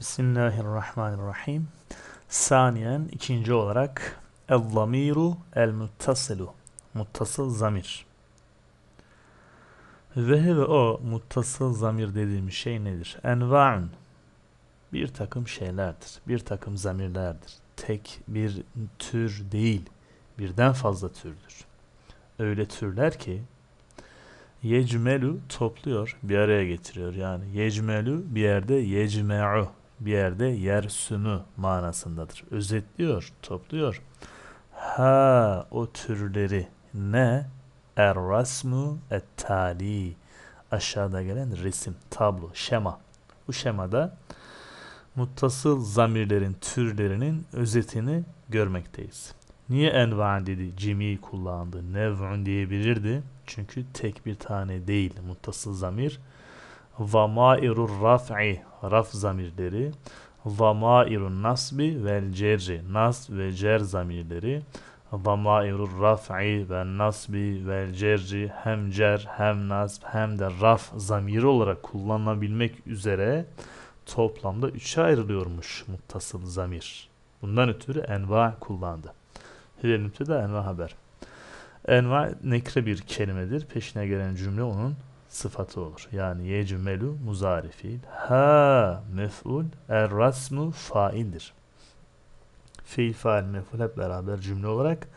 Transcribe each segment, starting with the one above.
Bismillahirrahmanirrahim. Saniyen ikinci olarak el-zamiru el-muttasilu. Muttasıl zamir. Ve ve o muttasıl zamir dediğim şey nedir? Enva'un. Bir takım şeylerdir. Bir takım zamirlerdir. Tek bir tür değil. Birden fazla türdür. Öyle türler ki yecmelu topluyor, bir araya getiriyor. Yani yecmelu bir yerde yecme'u bir yerde yer sümü manasındadır. Özetliyor, topluyor. Ha o türleri ne? Errasmu ettali. Aşağıda gelen resim, tablo, şema. Bu şemada muttasıl zamirlerin türlerinin özetini görmekteyiz. Niye envan dedi, cimi kullandı, nev'un diyebilirdi. Çünkü tek bir tane değil, muttasıl zamir vamairur raf'i raf zamirleri vamairun nasbi ve cerri nas ve cer zamirleri vamairur raf'i ve nasbi ve cerri hem cer hem nasb hem de raf zamiri olarak kullanılabilmek üzere toplamda üçe ayrılıyormuş muttasıl zamir. Bundan ötürü enva kullandı. Hilal müpteda enva haber. Enva nekre bir kelimedir. Peşine gelen cümle onun sıfatı olur. Yani yecmelu muzari fiil. Ha mef'ul er rasmu faildir. Fiil fail mef'ul hep beraber cümle olarak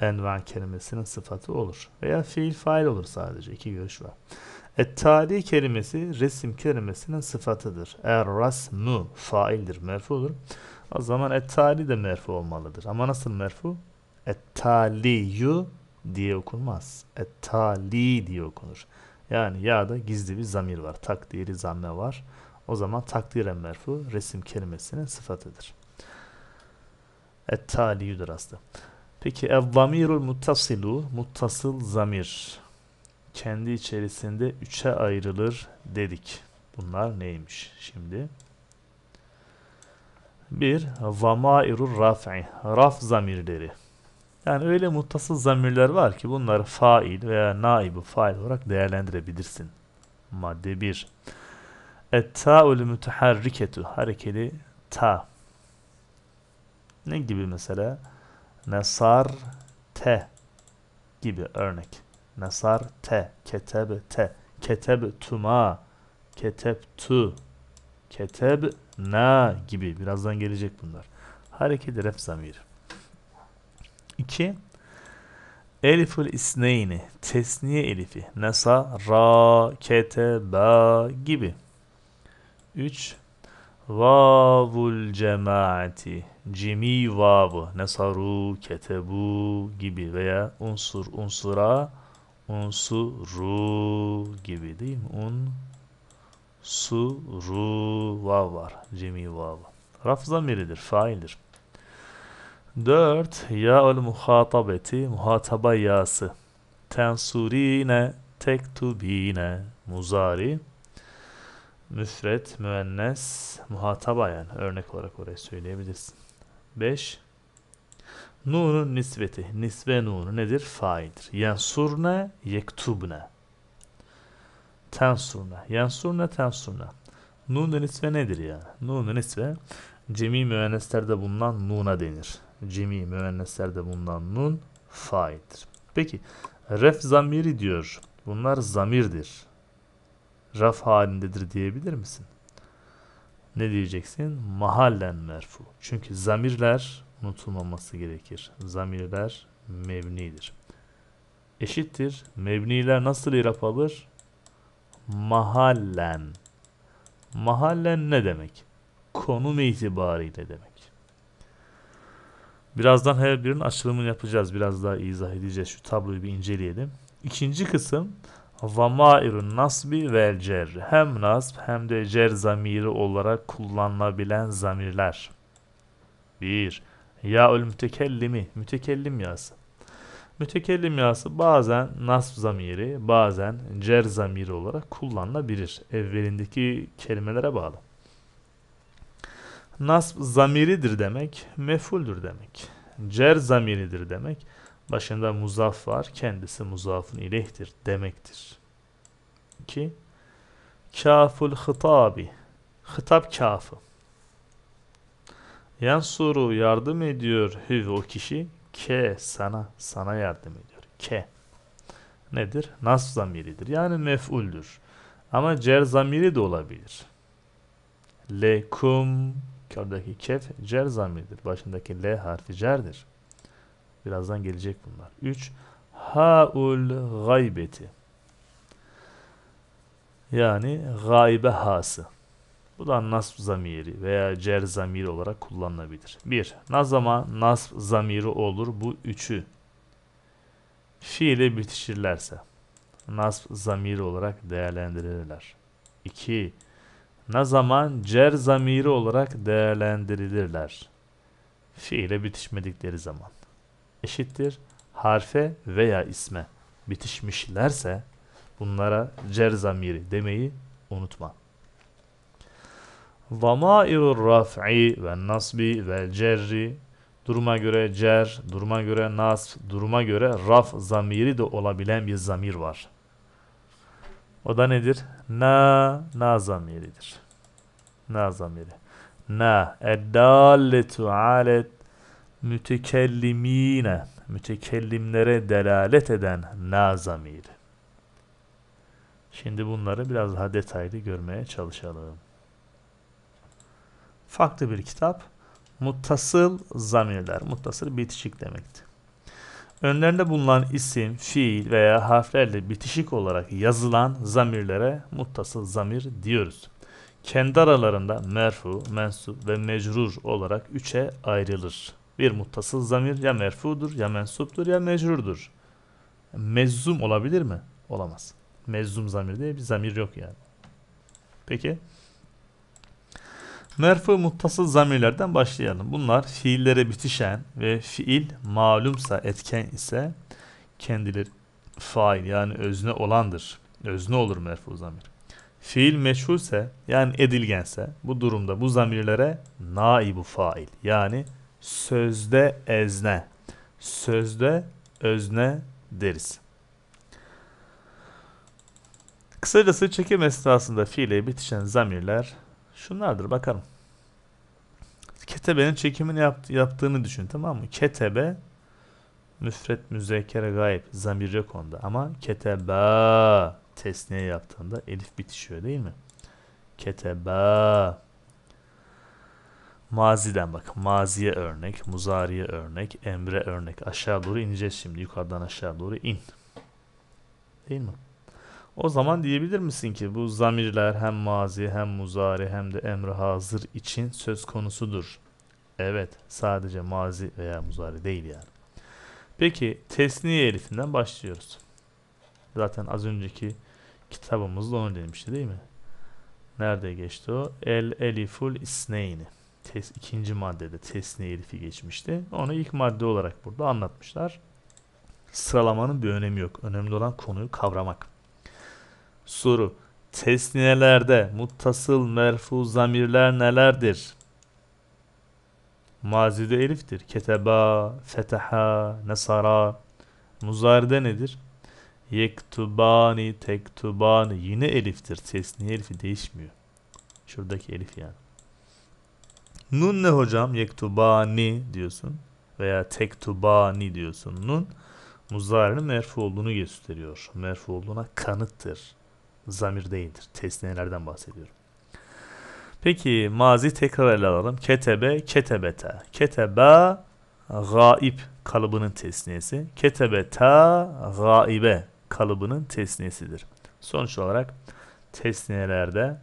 enva kelimesinin sıfatı olur. Veya fiil fail olur sadece. iki görüş var. Et-tali kelimesi resim kelimesinin sıfatıdır. Er rasmu faildir. Merfudur. O zaman et-tali de merfu olmalıdır. Ama nasıl merfu? Et-taliyu diye okunmaz. Et-tali diye okunur. Yani ya da gizli bir zamir var. Takdiri zamme var. O zaman takdiren merfu resim kelimesinin sıfatıdır. Et taliyudur aslında. Peki ev-zamirul muttasilu muttasıl zamir kendi içerisinde üçe ayrılır dedik. Bunlar neymiş şimdi? Bir, vamairul raf'i, raf zamirleri. Yani öyle muttasıl zamirler var ki bunları fail veya naibi fail olarak değerlendirebilirsin. Madde 1. Et-ta'ul müteharriketu. Harekeli ta. Ne gibi mesela? Nesar te gibi örnek. Nesar te, keteb te, keteb tuma, keteb tu, keteb na gibi. Birazdan gelecek bunlar. Harekeli ref zamiri. 2. Elifül isneyni, tesniye elifi, nesa, ra, kete, ba gibi. 3. Vavul cemaati, cimi Vavu, nesaru, ketebu gibi veya unsur, unsura, unsuru gibi değil mi? Un, su, ru, vav var, cimi Vavu. Raf zamiridir, faildir. 4. Ya'ul muhatabeti, muhataba yası. Tensurine, tektubine, muzari. Müfret, müennes, muhataba yani. Örnek olarak oraya söyleyebilirsin. 5. Nunun nisveti, nisve nunu nedir? Faildir. Yensurne, yektubne. Tensurne. Yensurne, tensurne. Nunun nisve nedir ya? Nunun nisve, cemi müenneslerde bulunan nuna denir. Cemi müennesler bundan nun faildir. Peki ref zamiri diyor. Bunlar zamirdir. Raf halindedir diyebilir misin? Ne diyeceksin? Mahallen merfu. Çünkü zamirler unutulmaması gerekir. Zamirler mevnidir. Eşittir. Mevniler nasıl irap alır? Mahallen. Mahallen ne demek? Konum itibariyle demek. Birazdan her birinin açılımını yapacağız. Biraz daha izah edeceğiz. Şu tabloyu bir inceleyelim. İkinci kısım vamairun nasbi ve cer. Hem nasb hem de cer zamiri olarak kullanılabilen zamirler. 1. Ya'ul mütekellimi. Mütekellim yası. Mütekellim yası bazen nasb zamiri, bazen cer zamiri olarak kullanılabilir. Evvelindeki kelimelere bağlı. Nasb zamiridir demek, mefuldür demek. Cer zamiridir demek. Başında muzaf var, kendisi muzafın ilehtir demektir. 2. Kaful hıtabi. Hıtap kafı. Yansuru yardım ediyor hüve o kişi. Ke sana, sana yardım ediyor. Ke nedir? Nasb zamiridir. Yani mef'uldür. Ama cer zamiri de olabilir. Lekum Kördeki kef cer zamiridir. Başındaki L harfi cerdir. Birazdan gelecek bunlar. 3. Haul gaybeti. Yani gaybe hası. Bu da nasb zamiri veya cer zamiri olarak kullanılabilir. 1. Ne zaman nasb zamiri olur bu üçü? Fiile bitişirlerse nasb zamiri olarak değerlendirirler. 2 ne zaman cer zamiri olarak değerlendirilirler? Fiile bitişmedikleri zaman. Eşittir harfe veya isme bitişmişlerse bunlara cer zamiri demeyi unutma. Damairur raf'i ve nasbi ve cerri duruma göre cer, duruma göre nasb, duruma göre raf zamiri de olabilen bir zamir var. O da nedir? Na, na zamiridir. Na zamiri. Na, eddalletu alet mütekellimine. Mütekellimlere delalet eden na zamiri. Şimdi bunları biraz daha detaylı görmeye çalışalım. Farklı bir kitap. Muttasıl zamirler. Muttasıl bitişik demektir. Önlerinde bulunan isim, fiil veya harflerle bitişik olarak yazılan zamirlere muttasıl zamir diyoruz. Kendi aralarında merfu, mensup ve mecrur olarak üçe ayrılır. Bir muttasıl zamir ya merfudur, ya mensuptur, ya mecrurdur. Mezzum olabilir mi? Olamaz. Mezzum zamir diye bir zamir yok yani. Peki. Merfu muttasıl zamirlerden başlayalım. Bunlar fiillere bitişen ve fiil malumsa etken ise kendileri fail yani özne olandır. Özne olur merfu zamir. Fiil meşhulse yani edilgense bu durumda bu zamirlere naibu fail yani sözde ezne, sözde özne deriz. Kısacası çekim esnasında fiile bitişen zamirler Şunlardır bakalım. Ketebe'nin çekimini yapt yaptığını düşün tamam mı? Ketebe müfret müzekere gayb zamirce onda ama ketebe tesniye yaptığında elif bitişiyor değil mi? Ketebe maziden bak maziye örnek, muzariye örnek, emre örnek aşağı doğru ineceğiz şimdi yukarıdan aşağı doğru in. Değil mi? O zaman diyebilir misin ki bu zamirler hem mazi hem muzari hem de emri hazır için söz konusudur. Evet sadece mazi veya muzari değil yani. Peki tesniye elifinden başlıyoruz. Zaten az önceki kitabımızda onu demişti değil mi? Nerede geçti o? El eliful isneyni. Tes, ikinci maddede tesniye elifi geçmişti. Onu ilk madde olarak burada anlatmışlar. Sıralamanın bir önemi yok. Önemli olan konuyu kavramak. Soru. Tesniyelerde muttasıl merfu zamirler nelerdir? Mazide eliftir. Keteba, fetaha, nesara. Muzaride nedir? Yektubani, tektubani. Yine eliftir. Tesniye elifi değişmiyor. Şuradaki elif yani. Nun ne hocam? Yektubani diyorsun. Veya tektubani diyorsun. Nun muzarinin merfu olduğunu gösteriyor. Merfu olduğuna kanıttır zamir değildir. Tesniyelerden bahsediyorum. Peki mazi tekrar ele alalım. Ketebe, ketebete. Ketebe, gaib kalıbının tesniyesi. Ketebeta, gaibe kalıbının tesniyesidir. Sonuç olarak tesniyelerde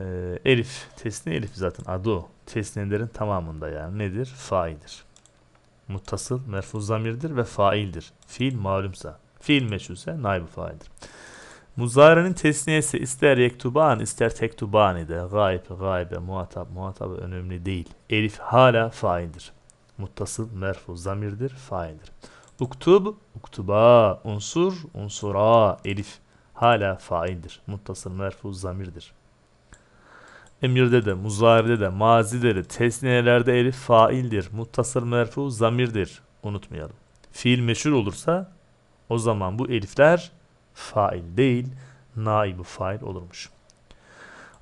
e, elif, tesniye elif zaten adı o. Tesniyelerin tamamında yani nedir? Faildir. Muttasıl, merfu zamirdir ve faildir. Fiil malumsa, fiil meçhulse naibu faildir. Muzarenin tesniyesi ister yektuban ister tektubani de gayb, gaybe, muhatap, muhatabı önemli değil. Elif hala faildir. Muttasıl, merfu, zamirdir, faildir. Uktub, uktuba, unsur, unsura, elif hala faildir. Muttasıl, merfu, zamirdir. Emirde de, muzaride de, mazide de, tesniyelerde elif faildir. Muttasıl, merfu, zamirdir. Unutmayalım. Fiil meşhur olursa o zaman bu elifler fail değil naibu fail olurmuş.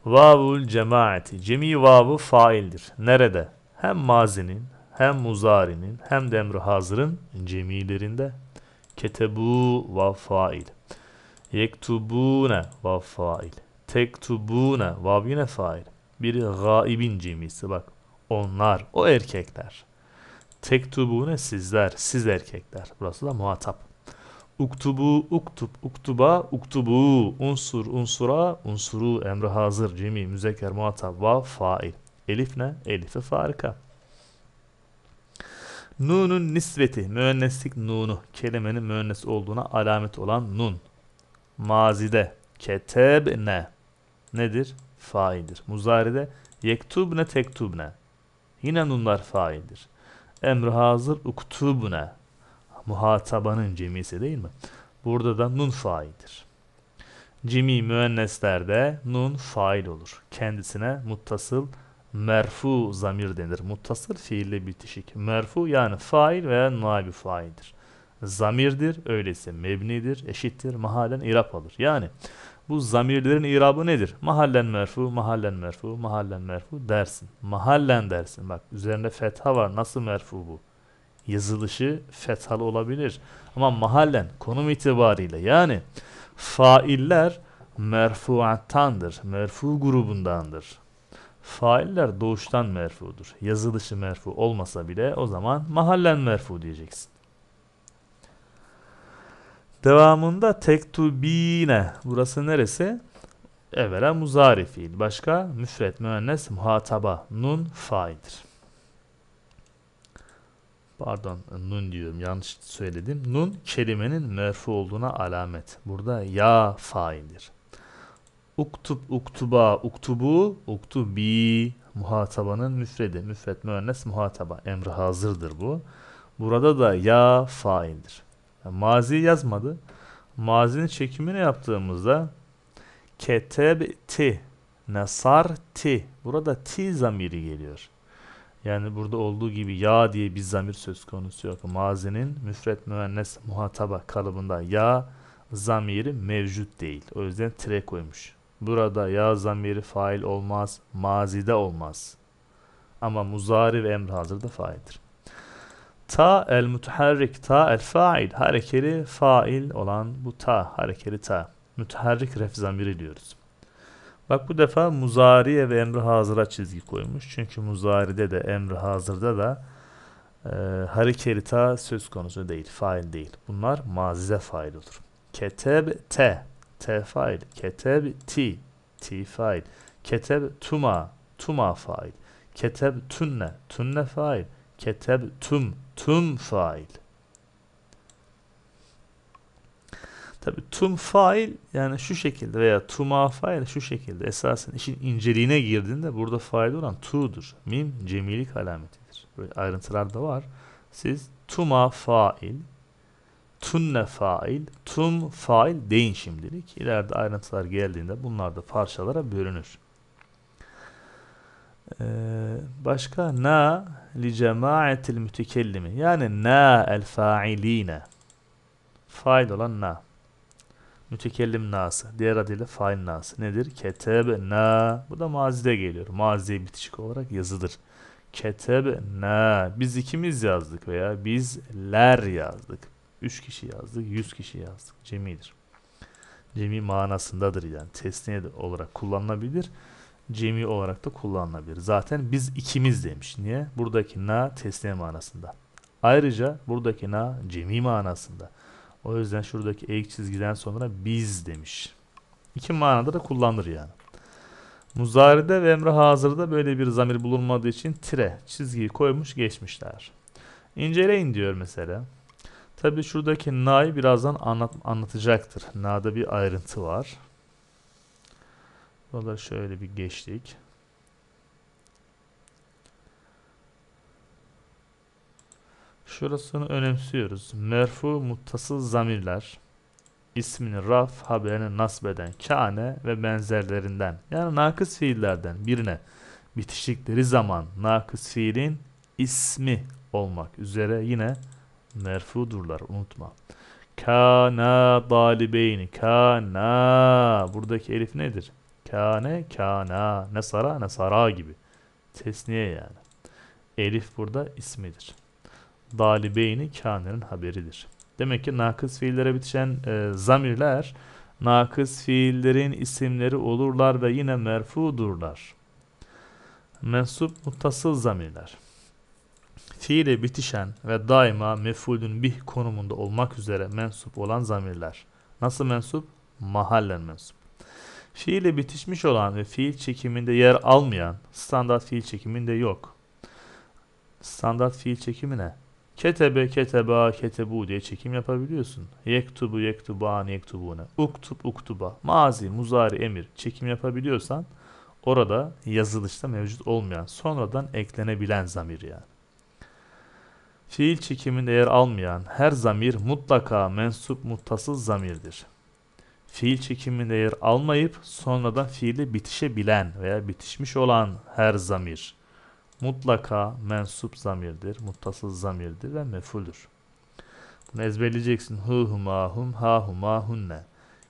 Vavul cemaati. Cemi vavu faildir. Nerede? Hem mazinin hem muzarinin hem de hazırın cemilerinde. Ketebu vav fail. Yektubune vav fail. Tektubune vav yine fail. Bir gaibin cemisi bak. Onlar, o erkekler. Tektubune sizler, siz erkekler. Burası da muhatap. Uktubu, uktub, uktuba, uktubu, unsur, unsura, unsuru, emri hazır, cemi, müzekker, muhatap, vav, fail. Elif ne? Elife farika. Nunun nisveti, müenneslik nunu, kelimenin müennes olduğuna alamet olan nun. Mazide, ketebne nedir? Faildir. Muzaride, yektubne, tektubne. Yine nunlar faildir. Emri hazır, uktubne muhatabanın cemisi değil mi? Burada da nun faildir. Cimi müenneslerde nun fail olur. Kendisine muttasıl merfu zamir denir. Muttasıl fiille bitişik. Merfu yani fail veya nabi faildir. Zamirdir, öyleyse mebnidir, eşittir, mahallen irap alır. Yani bu zamirlerin irabı nedir? Mahallen merfu, mahallen merfu, mahallen merfu dersin. Mahallen dersin. Bak üzerinde fetha var. Nasıl merfu bu? yazılışı fethalı olabilir. Ama mahallen konum itibariyle yani failler merfuattandır. Merfu grubundandır. Failler doğuştan merfudur. Yazılışı merfu olmasa bile o zaman mahallen merfu diyeceksin. Devamında tektubine. Burası neresi? Evvela muzari fiil. Başka müfret müennes muhataba. Nun faildir. Pardon nun diyorum yanlış söyledim. Nun kelimenin merfu olduğuna alamet. Burada ya faildir. Uktub uktuba uktubu uktubi muhatabanın müfredi. Müfret müennes muhataba. Emri hazırdır bu. Burada da ya faildir. Yani mazi yazmadı. Mazinin çekimini yaptığımızda keteb ketebti nasarti burada ti zamiri geliyor. Yani burada olduğu gibi ya diye bir zamir söz konusu yok. Mazinin müfret müennes muhataba kalıbında ya zamiri mevcut değil. O yüzden tire koymuş. Burada ya zamiri fail olmaz, mazide olmaz. Ama muzari ve emri hazırda faildir. Ta el mutuharrik ta el fail harekeli fail olan bu ta harekeli ta. Mütuharrik ref zamiri diyoruz. Bak bu defa muzariye ve emri hazıra çizgi koymuş. Çünkü muzaride de emri hazırda da e, harikelita söz konusu değil. Fail değil. Bunlar mazize fail olur. Keteb te. Te fail. Keteb ti. Ti fail. Keteb tuma. Tuma fail. Keteb tunne. Tunne fail. Keteb tum. Tum fail. Tabi tüm fail yani şu şekilde veya tüm fail şu şekilde esasen işin inceliğine girdiğinde burada fail olan tu'dur. Mim cemilik alametidir. Böyle ayrıntılar da var. Siz tuma fail, tunne fail, tüm fail deyin şimdilik. İleride ayrıntılar geldiğinde bunlar da parçalara bölünür. Ee, başka na li cemaatil mütekellimi yani na el failine fail olan na Mütekellim nası. Diğer adıyla fail nası. Nedir? Keteb na. Bu da mazide geliyor. Maziye bitişik olarak yazıdır. Keteb na. Biz ikimiz yazdık veya bizler yazdık. Üç kişi yazdık. Yüz kişi yazdık. Cemidir. Cemi manasındadır yani. Tesniye olarak kullanılabilir. Cemi olarak da kullanılabilir. Zaten biz ikimiz demiş. Niye? Buradaki na tesniye manasında. Ayrıca buradaki na cemi manasında. O yüzden şuradaki eğik çizgiden sonra biz demiş. İki manada da kullanılır yani. Muzaride ve emre hazırda böyle bir zamir bulunmadığı için tire çizgiyi koymuş geçmişler. İnceleyin diyor mesela. Tabi şuradaki na'yı birazdan anlat anlatacaktır. Na'da bir ayrıntı var. Buraları şöyle bir geçtik. Şurasını önemsiyoruz. Merfu muttasıl zamirler ismini raf haberine nasbeden kâne ve benzerlerinden yani nakıs fiillerden birine bitişikleri zaman nakıs fiilin ismi olmak üzere yine merfudurlar unutma. Kana dalibeyni kana buradaki elif nedir? Kane kana ne sara ne sara gibi. Tesniye yani. Elif burada ismidir dalibeyni kânenin haberidir. Demek ki nakıs fiillere bitişen e, zamirler nakıs fiillerin isimleri olurlar ve yine merfudurlar. Mensup mutasıl zamirler. Fiile bitişen ve daima mefulün bih konumunda olmak üzere mensup olan zamirler. Nasıl mensup? Mahallen mensup. Fiile bitişmiş olan ve fiil çekiminde yer almayan standart fiil çekiminde yok. Standart fiil çekimi ne? Ketebe keteba ketebu diye çekim yapabiliyorsun. Yektubu yektuban yektubuna. Uktub uktuba. Mazi, muzari, emir. Çekim yapabiliyorsan orada yazılışta mevcut olmayan, sonradan eklenebilen zamir yani. Fiil çekiminde yer almayan her zamir mutlaka mensup muttasız zamirdir. Fiil çekiminde yer almayıp sonradan fiili bitişebilen veya bitişmiş olan her zamir mutlaka mensup zamirdir, muttasıl zamirdir ve mefuldür. Bunu ezberleyeceksin. Hu huma hum ha huma hunne.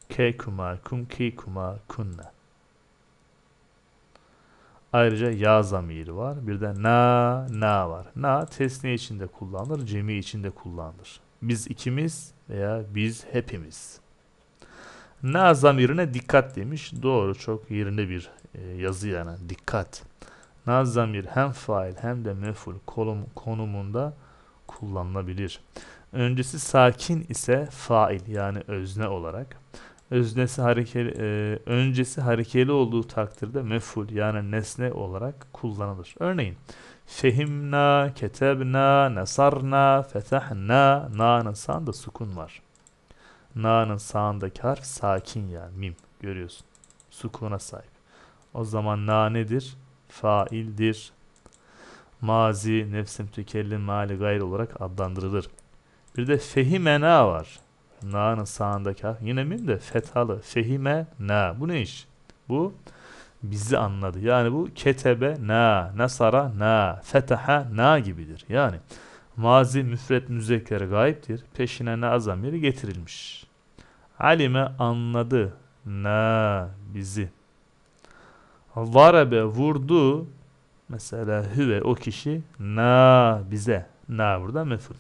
Ke kuma kum ki kuma kunne. Ayrıca ya zamiri var. Bir de na na var. Na tesniye içinde kullanılır, cemi içinde kullanılır. Biz ikimiz veya biz hepimiz. Na zamirine dikkat demiş. Doğru çok yerinde bir e, yazı yani dikkat. Nazamir hem fail hem de meful kolum, konumunda kullanılabilir. Öncesi sakin ise fail yani özne olarak. Öznesi harekeli, e, öncesi harekeli olduğu takdirde meful yani nesne olarak kullanılır. Örneğin fehimna, ketebna, nasarna, fetahna, na'nın sağında sukun var. Na'nın sağındaki harf sakin yani mim görüyorsun. Sukuna sahip. O zaman na nedir? faildir. Mazi, nefsim tükellim, mali gayr olarak adlandırılır. Bir de fehimena var. Na'nın sağındaki harf. Yine mim de fethalı. Fehime na. Bu ne iş? Bu bizi anladı. Yani bu ketebe na, nasara na, fetaha na gibidir. Yani mazi müfret müzekker gayiptir. Peşine na zamiri getirilmiş. Alime anladı na bizi. Varabe vurdu. Mesela hüve o kişi. Na bize. Na burada meful.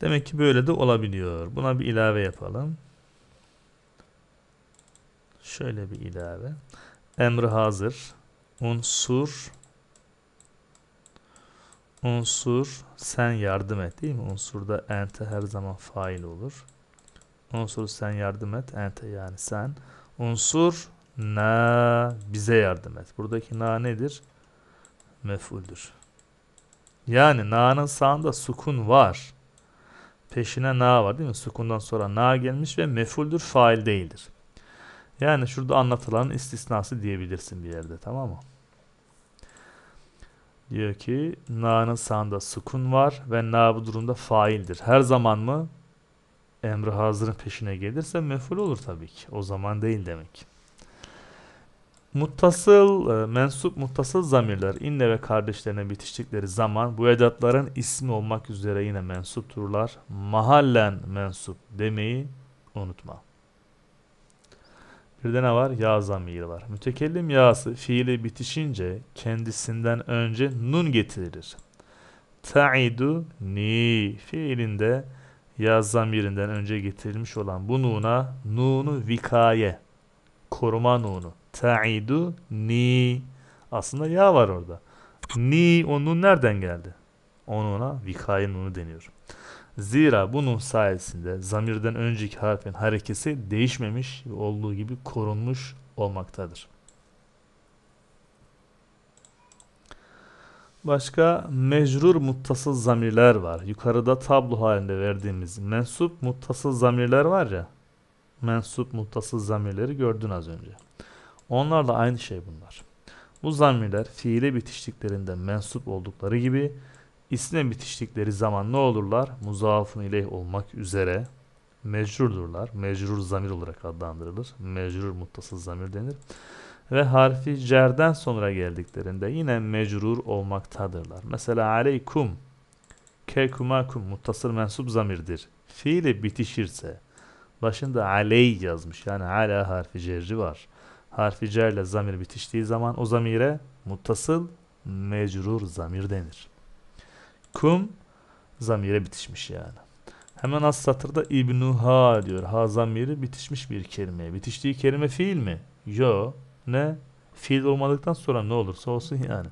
Demek ki böyle de olabiliyor. Buna bir ilave yapalım. Şöyle bir ilave. Emri hazır. Unsur. Unsur. Sen yardım et değil mi? Unsurda ente her zaman fail olur. Unsur sen yardım et. Ente yani sen. Unsur Na bize yardım et. Buradaki na nedir? Mef'uldür. Yani na'nın sağında sukun var. Peşine na var değil mi? Sukundan sonra na gelmiş ve mefuldür fail değildir. Yani şurada anlatılanın istisnası diyebilirsin bir yerde tamam mı? Diyor ki na'nın sağında sukun var ve na bu durumda faildir. Her zaman mı? Emri hazırın peşine gelirse meful olur tabii ki. O zaman değil demek Muttasıl, e, mensup muttasıl zamirler inne ve kardeşlerine bitiştikleri zaman bu edatların ismi olmak üzere yine mensupturlar. Mahallen mensup demeyi unutma. Bir de ne var? Ya zamiri var. Mütekellim yası fiili bitişince kendisinden önce nun getirilir. Ta'idu ni fiilinde ya zamirinden önce getirilmiş olan bu nuna nunu vikaye koruma nunu Ta'idu ni. Aslında ya var orada. Ni onun nereden geldi? onuna ona onu deniyor. Zira bunun sayesinde zamirden önceki harfin harekesi değişmemiş ve olduğu gibi korunmuş olmaktadır. Başka mecrur muttasıl zamirler var. Yukarıda tablo halinde verdiğimiz mensup muttasıl zamirler var ya. Mensup muttasıl zamirleri gördün az önce. Onlar da aynı şey bunlar. Bu zamirler fiile bitiştiklerinde mensup oldukları gibi isme bitiştikleri zaman ne olurlar? Muzafun ileyh olmak üzere mecrurdurlar. Mecrur zamir olarak adlandırılır. Mecrur muttasıl zamir denir. Ve harfi cerden sonra geldiklerinde yine mecrur olmaktadırlar. Mesela aleykum kekumakum muttasıl mensup zamirdir. Fiili bitişirse başında aley yazmış yani ala harfi cerri var harfi cer ile zamir bitiştiği zaman o zamire muttasıl mecrur zamir denir. Kum zamire bitişmiş yani. Hemen az satırda ha diyor. Ha zamiri bitişmiş bir kelime. Bitiştiği kelime fiil mi? Yo. Ne? Fiil olmadıktan sonra ne olursa olsun yani.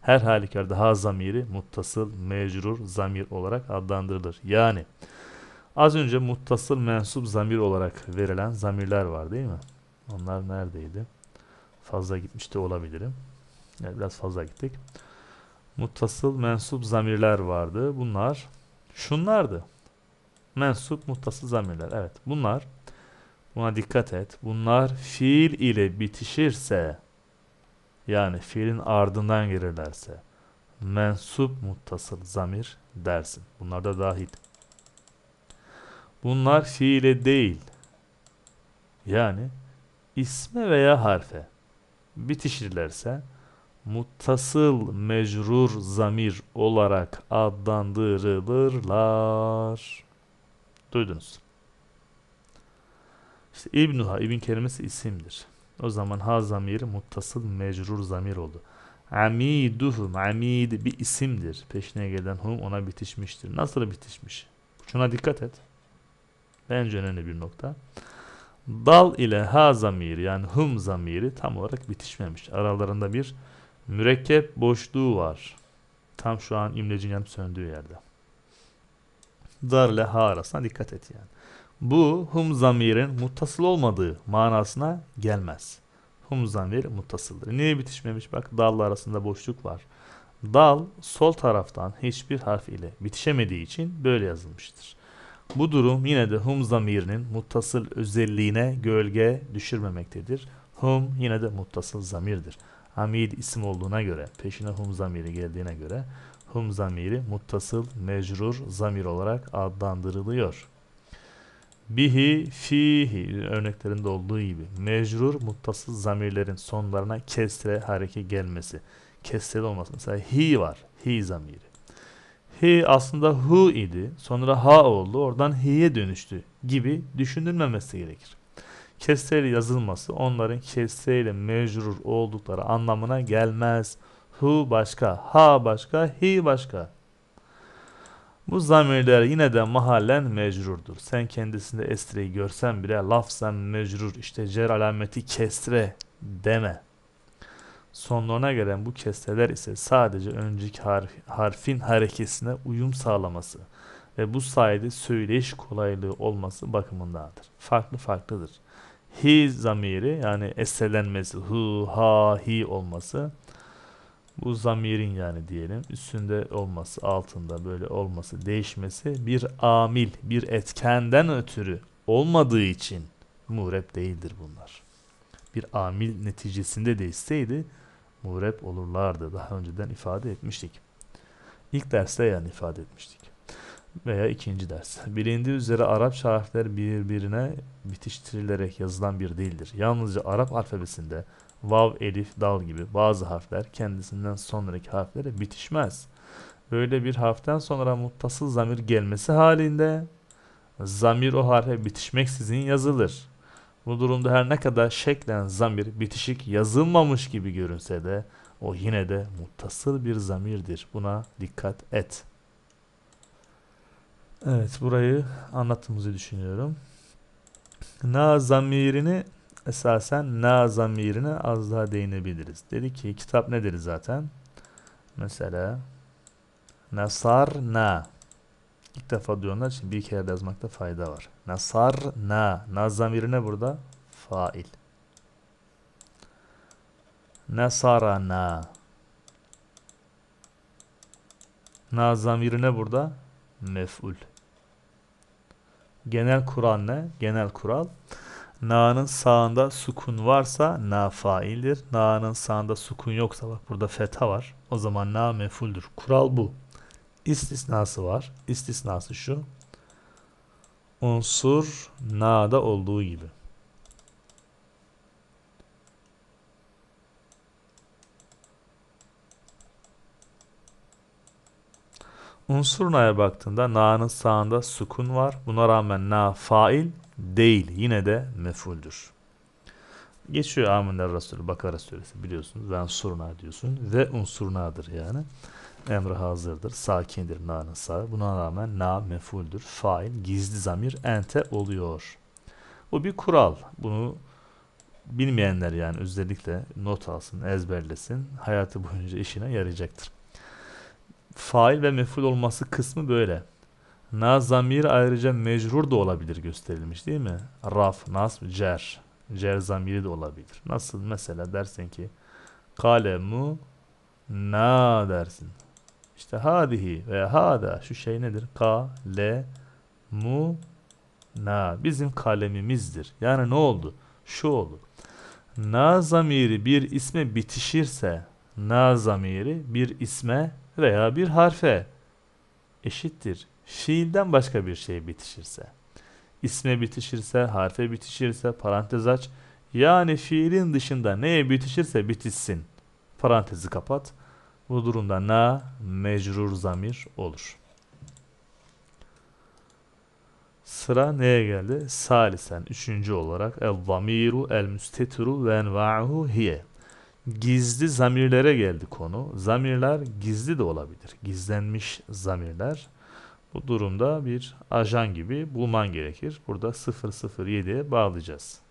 Her halükarda ha zamiri muttasıl, mecrur, zamir olarak adlandırılır. Yani az önce muttasıl, mensup, zamir olarak verilen zamirler var değil mi? Onlar neredeydi? Fazla gitmiş de olabilirim. Yani biraz fazla gittik. Muttasıl mensup zamirler vardı. Bunlar şunlardı. Mensup muttasıl zamirler. Evet bunlar buna dikkat et. Bunlar fiil ile bitişirse yani fiilin ardından gelirlerse mensup muttasıl zamir dersin. Bunlar da dahil. Bunlar fiile değil. Yani isme veya harfe bitişirlerse muttasıl mecrur zamir olarak adlandırılırlar. Duydunuz. İşte İbnuha, İbn kelimesi isimdir. O zaman ha zamiri muttasıl mecrur zamir oldu. Amiduhum, amid bir isimdir. Peşine gelen hum ona bitişmiştir. Nasıl bitişmiş? Şuna dikkat et. Bence önemli bir nokta. Dal ile ha zamiri yani hım zamiri tam olarak bitişmemiş. Aralarında bir mürekkep boşluğu var. Tam şu an imlecin imlecinin söndüğü yerde. Dar ile ha arasına dikkat et yani. Bu hum zamirin muttasıl olmadığı manasına gelmez. Hum zamir muttasıldır. Niye bitişmemiş? Bak dalla arasında boşluk var. Dal sol taraftan hiçbir harf ile bitişemediği için böyle yazılmıştır. Bu durum yine de hum zamirinin muttasıl özelliğine gölge düşürmemektedir. Hum yine de muttasıl zamirdir. Hamid isim olduğuna göre, peşine hum zamiri geldiğine göre hum zamiri muttasıl mecrur zamir olarak adlandırılıyor. Bihi, fihi örneklerinde olduğu gibi mecrur muttasıl zamirlerin sonlarına kesre hareke gelmesi. Kesreli olması. Mesela hi var, hi zamiri he aslında who idi. Sonra ha oldu. Oradan he'ye dönüştü gibi düşünülmemesi gerekir. Kesreyle yazılması onların kesreyle mecrur oldukları anlamına gelmez. Hu başka, ha başka, hi başka. Bu zamirler yine de mahallen mecrurdur. Sen kendisinde esreyi görsen bile lafzen mecrur. İşte cer alameti kesre deme sonlarına gelen bu kesteler ise sadece önceki harfin harekesine uyum sağlaması ve bu sayede söyleyiş kolaylığı olması bakımındadır. Farklı farklıdır. Hi zamiri yani eselenmesi hı, ha, hi olması bu zamirin yani diyelim üstünde olması altında böyle olması değişmesi bir amil bir etkenden ötürü olmadığı için mureb değildir bunlar. Bir amil neticesinde değişseydi muğrep olurlardı. Daha önceden ifade etmiştik. İlk derste yani ifade etmiştik. Veya ikinci ders. Bilindiği üzere Arap harfler birbirine bitiştirilerek yazılan bir değildir. Yalnızca Arap alfabesinde vav, elif, dal gibi bazı harfler kendisinden sonraki harflere bitişmez. Böyle bir harften sonra muttasıl zamir gelmesi halinde zamir o harfe bitişmeksizin yazılır. Bu durumda her ne kadar şeklen zamir bitişik yazılmamış gibi görünse de o yine de muttasıl bir zamirdir. Buna dikkat et. Evet burayı anlattığımızı düşünüyorum. Na zamirini esasen na zamirine az daha değinebiliriz. Dedi ki kitap nedir zaten? Mesela nasar na İlk defa duyanlar için bir kere yazmakta fayda var. Nasar na. Na zamirine burada fail. Nasarana. Na zamirine burada mef'ul. Genel kural ne? Genel kural. Na'nın sağında sukun varsa na faildir. Na'nın sağında sukun yoksa bak burada fetha var. O zaman na mefuldür. Kural bu istisnası var. İstisnası şu. Unsur na'da olduğu gibi. Unsur na'ya baktığında na'nın sağında sukun var. Buna rağmen na fail değil. Yine de mefuldür. Geçiyor aminler Resulü Bakara suresi biliyorsunuz. Ve unsuruna diyorsun. Ve unsurunadır yani. Emre hazırdır. Sakindir. Na'nın sağ. Buna rağmen na mefuldür. Fail. Gizli zamir ente oluyor. Bu bir kural. Bunu bilmeyenler yani özellikle not alsın, ezberlesin. Hayatı boyunca işine yarayacaktır. Fail ve meful olması kısmı böyle. Na zamir ayrıca mecrur da olabilir gösterilmiş değil mi? Raf, nasb, cer. Cerzamiri de olabilir. Nasıl mesela dersin ki kalemu na dersin. İşte hadihi ve hada şu şey nedir? Ka le mu na bizim kalemimizdir. Yani ne oldu? Şu oldu. Na zamiri bir isme bitişirse na zamiri bir isme veya bir harfe eşittir. Fiilden başka bir şey bitişirse isme bitişirse, harfe bitişirse parantez aç. Yani fiilin dışında neye bitişirse bitişsin. Parantezi kapat. Bu durumda na mecrur zamir olur. Sıra neye geldi? Salisen üçüncü olarak el zamiru el müstetiru ve enva'uhu hiye. Gizli zamirlere geldi konu. Zamirler gizli de olabilir. Gizlenmiş zamirler. Bu durumda bir ajan gibi bulman gerekir. Burada 007'ye bağlayacağız.